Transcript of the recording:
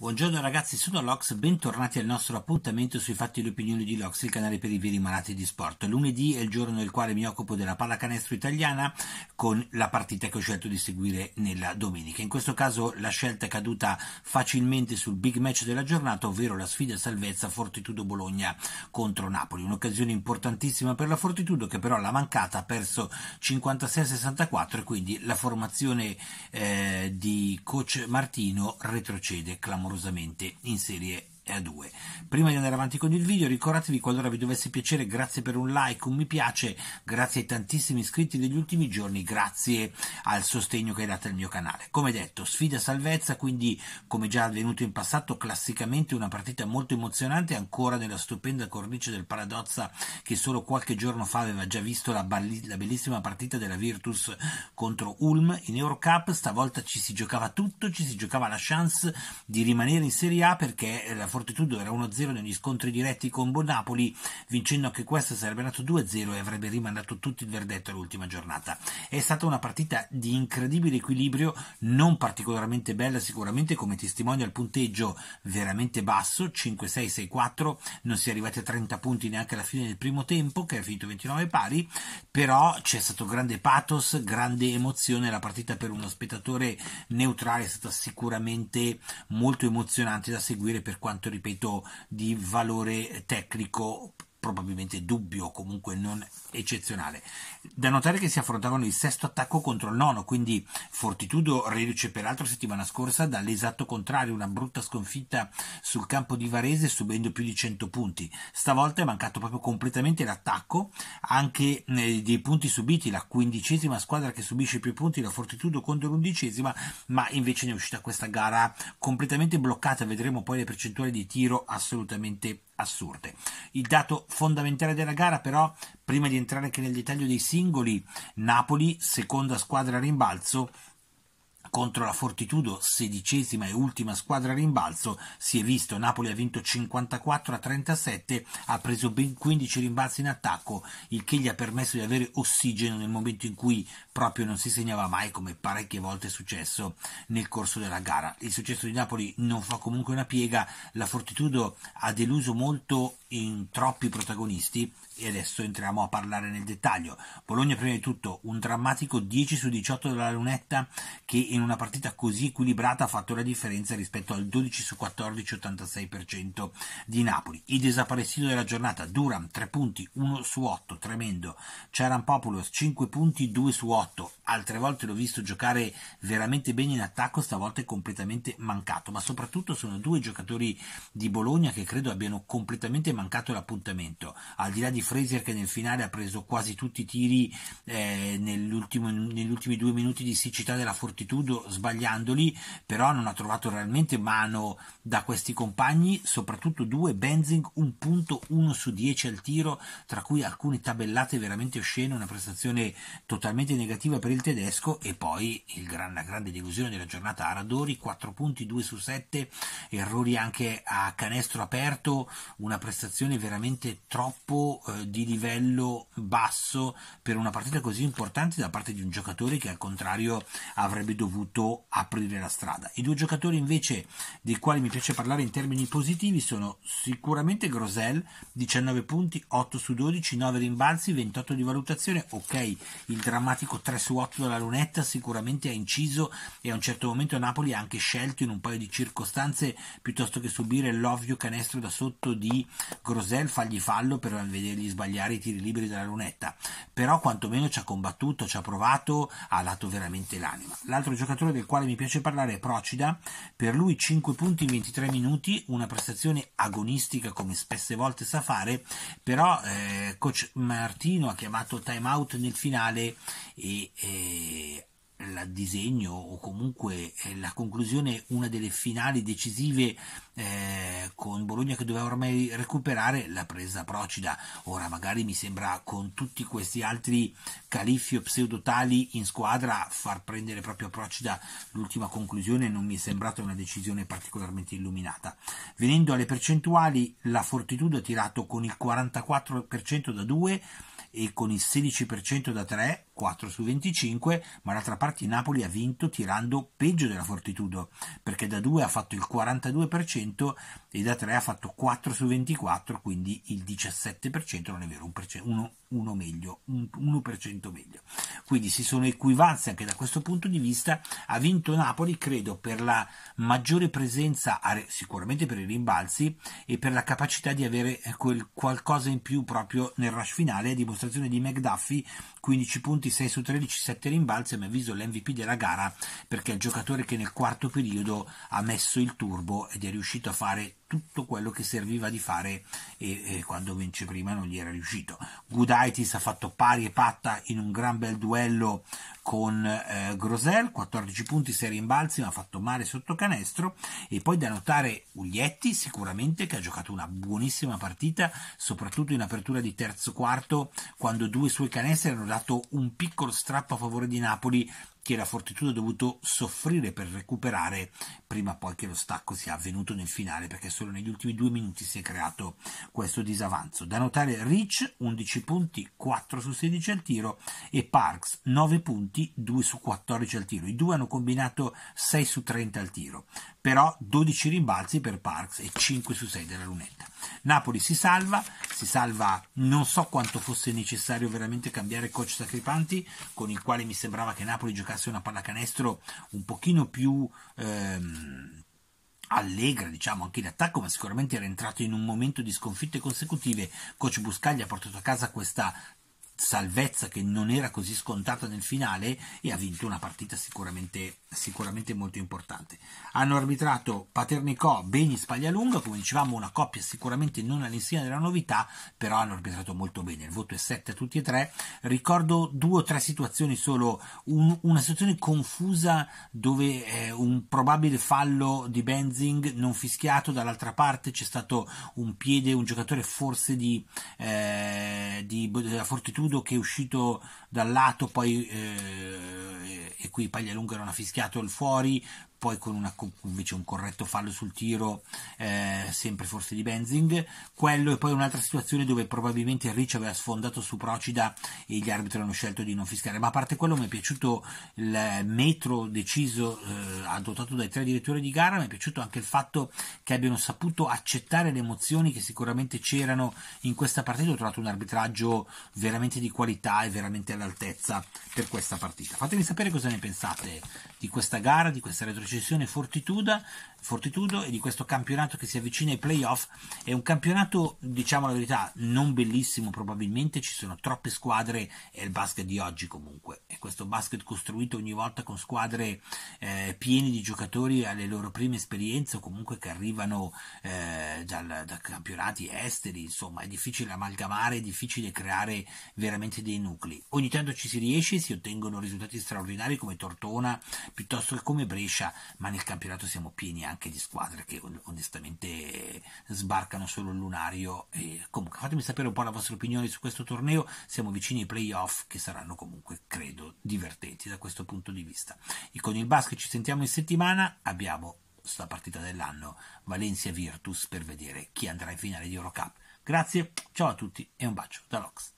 Buongiorno ragazzi, sono Lox, bentornati al nostro appuntamento sui fatti e le opinioni di Lox, il canale per i veri malati di sport. Lunedì è il giorno nel quale mi occupo della pallacanestro italiana con la partita che ho scelto di seguire nella domenica. In questo caso la scelta è caduta facilmente sul big match della giornata, ovvero la sfida salvezza Fortitudo Bologna contro Napoli. Un'occasione importantissima per la Fortitudo che però l'ha mancata, ha perso 56-64 e quindi la formazione eh, di coach Martino retrocede clamorosamente clamorosamente in Serie e a 2. Prima di andare avanti con il video, ricordatevi qualora vi dovesse piacere, grazie per un like, un mi piace, grazie ai tantissimi iscritti degli ultimi giorni, grazie al sostegno che hai dato al mio canale. Come detto, sfida salvezza, quindi come già avvenuto in passato, classicamente una partita molto emozionante, ancora nella stupenda cornice del Paradozza che solo qualche giorno fa aveva già visto la, balli- la bellissima partita della Virtus contro Ulm in Eurocup, stavolta ci si giocava tutto, ci si giocava la chance di rimanere in Serie A perché la Fortitudo era 1-0 negli scontri diretti con Bonapoli, vincendo anche questo sarebbe nato 2-0 e avrebbe rimandato tutto il verdetto all'ultima giornata. È stata una partita di incredibile equilibrio, non particolarmente bella sicuramente come testimonia il punteggio veramente basso, 5-6-6-4, non si è arrivati a 30 punti neanche alla fine del primo tempo che è finito 29 pari, però c'è stato grande pathos, grande emozione, la partita per uno spettatore neutrale è stata sicuramente molto emozionante da seguire per quanto ripeto, di valore tecnico probabilmente dubbio o comunque non eccezionale. Da notare che si affrontavano il sesto attacco contro il nono, quindi Fortitudo reduce peraltro settimana scorsa dall'esatto contrario, una brutta sconfitta sul campo di Varese subendo più di 100 punti. Stavolta è mancato proprio completamente l'attacco, anche eh, dei punti subiti, la quindicesima squadra che subisce più punti, la Fortitudo contro l'undicesima, ma invece ne è uscita questa gara completamente bloccata, vedremo poi le percentuali di tiro assolutamente assurde. Il dato fondamentale della gara però, prima di entrare anche nel dettaglio dei singoli, Napoli, seconda squadra a rimbalzo, contro la Fortitudo, sedicesima e ultima squadra a rimbalzo, si è visto, Napoli ha vinto 54 a 37, ha preso ben 15 rimbalzi in attacco, il che gli ha permesso di avere ossigeno nel momento in cui proprio non si segnava mai, come parecchie volte è successo nel corso della gara. Il successo di Napoli non fa comunque una piega, la Fortitudo ha deluso molto in troppi protagonisti, e adesso entriamo a parlare nel dettaglio. Bologna prima di tutto un drammatico 10 su 18 della lunetta che in una partita così equilibrata ha fatto la differenza rispetto al 12 su 14 86% di Napoli. Il desaparecido della giornata Duram 3 punti 1 su 8 tremendo. Ceran Populos 5 punti 2 su 8. Altre volte l'ho visto giocare veramente bene in attacco, stavolta è completamente mancato, ma soprattutto sono due giocatori di Bologna che credo abbiano completamente mancato l'appuntamento. Al di là di Fraser che nel finale ha preso quasi tutti i tiri eh, negli ultimi due minuti di siccità della Fortitudo sbagliandoli, però non ha trovato realmente mano da questi compagni, soprattutto due, Benzing un punto, uno su 10 al tiro, tra cui alcune tabellate veramente oscene, una prestazione totalmente negativa per il tedesco e poi gran, la grande delusione della giornata Aradori, 4 punti, 2 su 7, errori anche a canestro aperto, una prestazione veramente troppo eh, di livello basso per una partita così importante da parte di un giocatore che al contrario avrebbe dovuto aprire la strada. I due giocatori invece dei quali mi piace parlare in termini positivi sono sicuramente Grosel, 19 punti, 8 su 12, 9 rimbalzi, 28 di valutazione, ok, il drammatico 3 su 8 dalla lunetta sicuramente ha inciso e a un certo momento Napoli ha anche scelto in un paio di circostanze piuttosto che subire l'ovvio canestro da sotto di Grosel, fargli fallo per vedergli di sbagliare i tiri liberi della lunetta, però quantomeno ci ha combattuto, ci ha provato, ha dato veramente l'anima. L'altro giocatore del quale mi piace parlare è Procida, per lui 5 punti in 23 minuti, una prestazione agonistica come spesse volte sa fare, però eh, coach Martino ha chiamato time out nel finale e, e eh, il disegno o comunque eh, la conclusione, una delle finali decisive eh, con Bologna che doveva ormai recuperare la presa Procida. Ora magari mi sembra con tutti questi altri califi o pseudotali in squadra far prendere proprio Procida l'ultima conclusione non mi è sembrata una decisione particolarmente illuminata. Venendo alle percentuali, la Fortitudo ha tirato con il 44% da 2 e con il 16% da 3, 4 su 25, ma d'altra parte Napoli ha vinto tirando peggio della Fortitudo, perché da 2 ha fatto il 42% 5% e da 3 ha fatto 4 su 24, quindi il 17% non è vero, 1%, uno meglio, un, 1% meglio. Quindi si sono equivalse anche da questo punto di vista. Ha vinto Napoli, credo, per la maggiore presenza, sicuramente per i rimbalzi e per la capacità di avere eh, quel qualcosa in più proprio nel rush finale, a dimostrazione di McDuffie, 15 punti, 6 su 13, 7 rimbalzi, a mio avviso l'MVP della gara perché è il giocatore che nel quarto periodo ha messo il turbo ed è riuscito riuscito a fare tutto quello che serviva di fare e, e quando vince prima non gli era riuscito. Gudaitis ha fatto pari e patta in un gran bel duello con eh, Grosel, 14 punti, 6 rimbalzi, ma ha fatto male sotto canestro e poi da notare Uglietti sicuramente che ha giocato una buonissima partita, soprattutto in apertura di terzo quarto quando due suoi canestri hanno dato un piccolo strappo a favore di Napoli che la Fortitudo ha dovuto soffrire per recuperare prima o poi che lo stacco sia avvenuto nel finale perché solo negli ultimi due minuti si è creato questo disavanzo. Da notare Rich 11 punti, 4 su 16 al tiro e Parks 9 punti, 2 su 14 al tiro. I due hanno combinato 6 su 30 al tiro, però 12 rimbalzi per Parks e 5 su 6 della lunetta. Napoli si salva, si salva non so quanto fosse necessario veramente cambiare coach Sacripanti, con il quale mi sembrava che Napoli giocasse una pallacanestro un pochino più... Ehm, allegra diciamo anche in attacco ma sicuramente era entrato in un momento di sconfitte consecutive coach Buscaglia ha portato a casa questa salvezza che non era così scontata nel finale e ha vinto una partita sicuramente, sicuramente molto importante. Hanno arbitrato Paternicò, Beni Spaglialunga, come dicevamo una coppia sicuramente non all'insieme della novità, però hanno arbitrato molto bene, il voto è 7 a tutti e tre. Ricordo due o tre situazioni solo, un, una situazione confusa dove eh, un probabile fallo di Benzing non fischiato, dall'altra parte c'è stato un piede, un giocatore forse di, eh, di, della Fortitudo nudo che è uscito dal lato, poi eh, e qui Paglia Lunga non ha fischiato il fuori, poi con una, invece un corretto fallo sul tiro, eh, sempre forse di Benzing, quello e poi un'altra situazione dove probabilmente Rich aveva sfondato su Procida e gli arbitri hanno scelto di non fischiare. ma a parte quello mi è piaciuto il metro deciso, eh, adottato dai tre direttori di gara, mi è piaciuto anche il fatto che abbiano saputo accettare le emozioni che sicuramente c'erano in questa partita, ho trovato un arbitraggio veramente di qualità e veramente all'altezza per questa partita. Fatemi sapere cosa ne pensate di questa gara, di questa retrocessione precisione Fortitudo, Fortitudo e di questo campionato che si avvicina ai playoff. È un campionato, diciamo la verità, non bellissimo probabilmente, ci sono troppe squadre, è il basket di oggi comunque, è questo basket costruito ogni volta con squadre eh, piene di giocatori alle loro prime esperienze o comunque che arrivano eh, dal, da campionati esteri, insomma è difficile amalgamare, è difficile creare veramente dei nuclei. Ogni tanto ci si riesce, si ottengono risultati straordinari come Tortona piuttosto che come Brescia, ma nel campionato siamo pieni anche di squadre che onestamente sbarcano solo il lunario. E comunque fatemi sapere un po' la vostra opinione su questo torneo, siamo vicini ai playoff che saranno comunque, credo, divertenti da questo punto di vista. E con il basket ci sentiamo in settimana, abbiamo la partita dell'anno Valencia-Virtus per vedere chi andrà in finale di Eurocup. Grazie, ciao a tutti e un bacio da Lox.